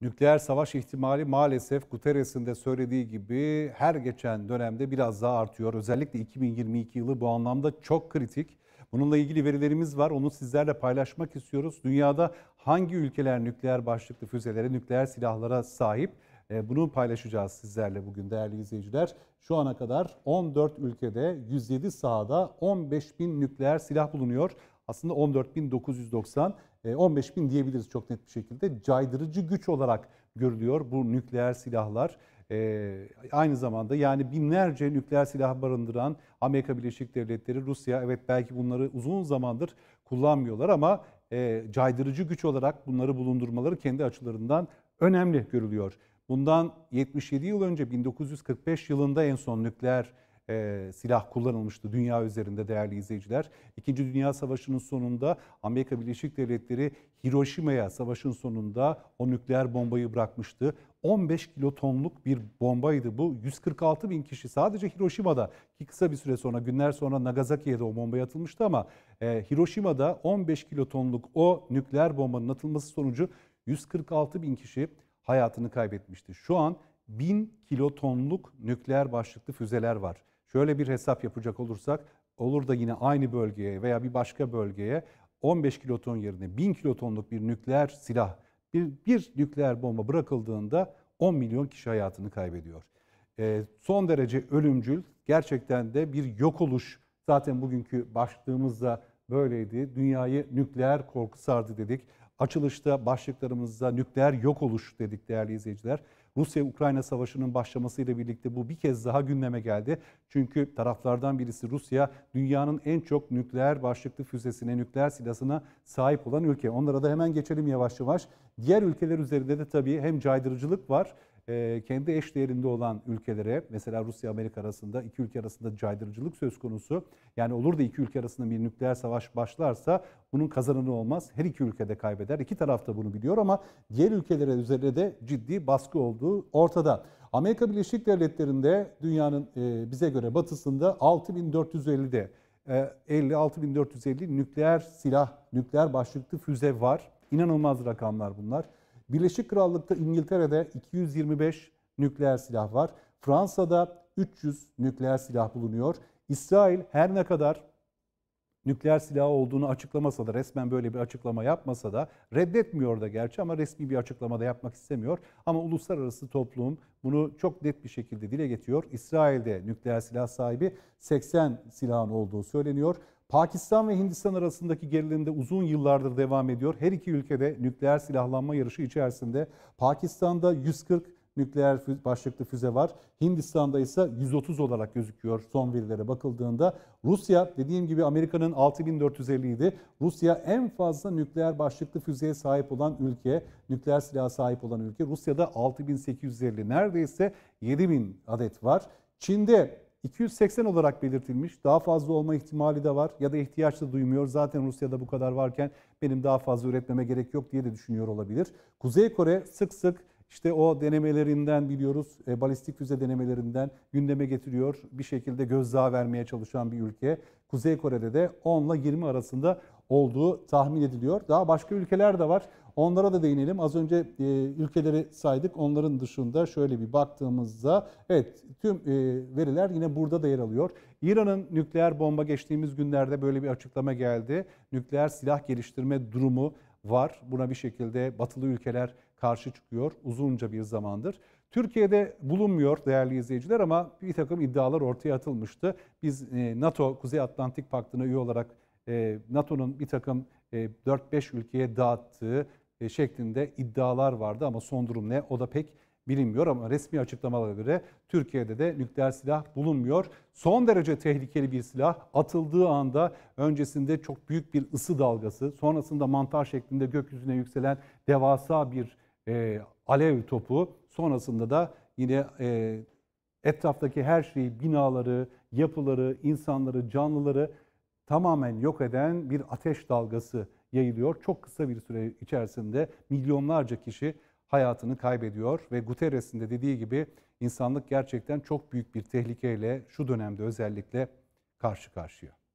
Nükleer savaş ihtimali maalesef Guterres'in de söylediği gibi her geçen dönemde biraz daha artıyor. Özellikle 2022 yılı bu anlamda çok kritik. Bununla ilgili verilerimiz var. Onu sizlerle paylaşmak istiyoruz. Dünyada hangi ülkeler nükleer başlıklı füzelere, nükleer silahlara sahip? E, bunu paylaşacağız sizlerle bugün değerli izleyiciler. Şu ana kadar 14 ülkede 107 sahada 15 bin nükleer silah bulunuyor. Aslında 14.990 15 ee, bin diyebiliriz çok net bir şekilde. Caydırıcı güç olarak görülüyor bu nükleer silahlar. Ee, aynı zamanda yani binlerce nükleer silah barındıran Amerika Birleşik Devletleri, Rusya evet belki bunları uzun zamandır kullanmıyorlar ama e, caydırıcı güç olarak bunları bulundurmaları kendi açılarından önemli görülüyor. Bundan 77 yıl önce 1945 yılında en son nükleer e, silah kullanılmıştı dünya üzerinde değerli izleyiciler. İkinci Dünya Savaşı'nın sonunda Amerika Birleşik Devletleri Hiroşima'ya savaşın sonunda o nükleer bombayı bırakmıştı. 15 kilotonluk bir bombaydı bu. 146 bin kişi sadece Hiroşima'da ki kısa bir süre sonra günler sonra Nagasaki'ye de o bomba atılmıştı ama e, Hiroşima'da 15 kilotonluk o nükleer bombanın atılması sonucu 146 bin kişi hayatını kaybetmişti. Şu an 1000 kilotonluk nükleer başlıklı füzeler var. Şöyle bir hesap yapacak olursak olur da yine aynı bölgeye veya bir başka bölgeye 15 kiloton yerine 1000 kilotonluk bir nükleer silah, bir, bir nükleer bomba bırakıldığında 10 milyon kişi hayatını kaybediyor. E, son derece ölümcül, gerçekten de bir yok oluş. Zaten bugünkü başlığımızda böyleydi. Dünyayı nükleer korku sardı dedik. Açılışta başlıklarımızda nükleer yok oluş dedik değerli izleyiciler. Rusya-Ukrayna savaşının başlamasıyla birlikte bu bir kez daha gündeme geldi. Çünkü taraflardan birisi Rusya dünyanın en çok nükleer başlıklı füzesine, nükleer silahına sahip olan ülke. Onlara da hemen geçelim yavaş yavaş. Diğer ülkeler üzerinde de tabii hem caydırıcılık var e, kendi eş değerinde olan ülkelere mesela Rusya Amerika arasında iki ülke arasında caydırıcılık söz konusu. Yani olur da iki ülke arasında bir nükleer savaş başlarsa bunun kazananı olmaz. Her iki ülkede kaybeder. İki taraf da bunu biliyor ama diğer ülkelere üzerinde de ciddi baskı olduğu ortada. Amerika Birleşik Devletleri'nde dünyanın e, bize göre batısında 6450'de 56.450 e, nükleer silah, nükleer başlıklı füze var. İnanılmaz rakamlar bunlar. Birleşik Krallık'ta İngiltere'de 225 nükleer silah var. Fransa'da 300 nükleer silah bulunuyor. İsrail her ne kadar nükleer silahı olduğunu açıklamasa da resmen böyle bir açıklama yapmasa da reddetmiyor da gerçi ama resmi bir açıklamada yapmak istemiyor. Ama uluslararası toplum bunu çok net bir şekilde dile getiriyor. İsrail'de nükleer silah sahibi 80 silahın olduğu söyleniyor. Pakistan ve Hindistan arasındaki gerilim de uzun yıllardır devam ediyor. Her iki ülkede nükleer silahlanma yarışı içerisinde. Pakistan'da 140 nükleer başlıklı füze var. Hindistan'da ise 130 olarak gözüküyor son verilere bakıldığında. Rusya dediğim gibi Amerika'nın 6450 idi. Rusya en fazla nükleer başlıklı füzeye sahip olan ülke, nükleer silaha sahip olan ülke. Rusya'da 6850 neredeyse 7000 adet var. Çin'de 280 olarak belirtilmiş. Daha fazla olma ihtimali de var ya da ihtiyaç da duymuyor. Zaten Rusya'da bu kadar varken benim daha fazla üretmeme gerek yok diye de düşünüyor olabilir. Kuzey Kore sık sık işte o denemelerinden biliyoruz, e, balistik füze denemelerinden gündeme getiriyor. Bir şekilde gözdağı vermeye çalışan bir ülke. Kuzey Kore'de de 10 ile 20 arasında olduğu tahmin ediliyor. Daha başka ülkeler de var. Onlara da değinelim. Az önce e, ülkeleri saydık. Onların dışında şöyle bir baktığımızda evet tüm e, veriler yine burada da yer alıyor. İran'ın nükleer bomba geçtiğimiz günlerde böyle bir açıklama geldi. Nükleer silah geliştirme durumu var. Buna bir şekilde batılı ülkeler karşı çıkıyor uzunca bir zamandır. Türkiye'de bulunmuyor değerli izleyiciler ama bir takım iddialar ortaya atılmıştı. Biz e, NATO Kuzey Atlantik Paktı'na üye olarak e, NATO'nun bir takım 4-5 e, ülkeye dağıttığı e, şeklinde iddialar vardı ama son durum ne o da pek bilinmiyor ama resmi açıklamalara göre Türkiye'de de nükleer silah bulunmuyor. Son derece tehlikeli bir silah atıldığı anda öncesinde çok büyük bir ısı dalgası, sonrasında mantar şeklinde gökyüzüne yükselen devasa bir e, alev topu, sonrasında da yine e, etraftaki her şeyi, binaları, yapıları, insanları, canlıları tamamen yok eden bir ateş dalgası yayılıyor. Çok kısa bir süre içerisinde milyonlarca kişi hayatını kaybediyor ve Guterres'in de dediği gibi insanlık gerçekten çok büyük bir tehlikeyle şu dönemde özellikle karşı karşıya.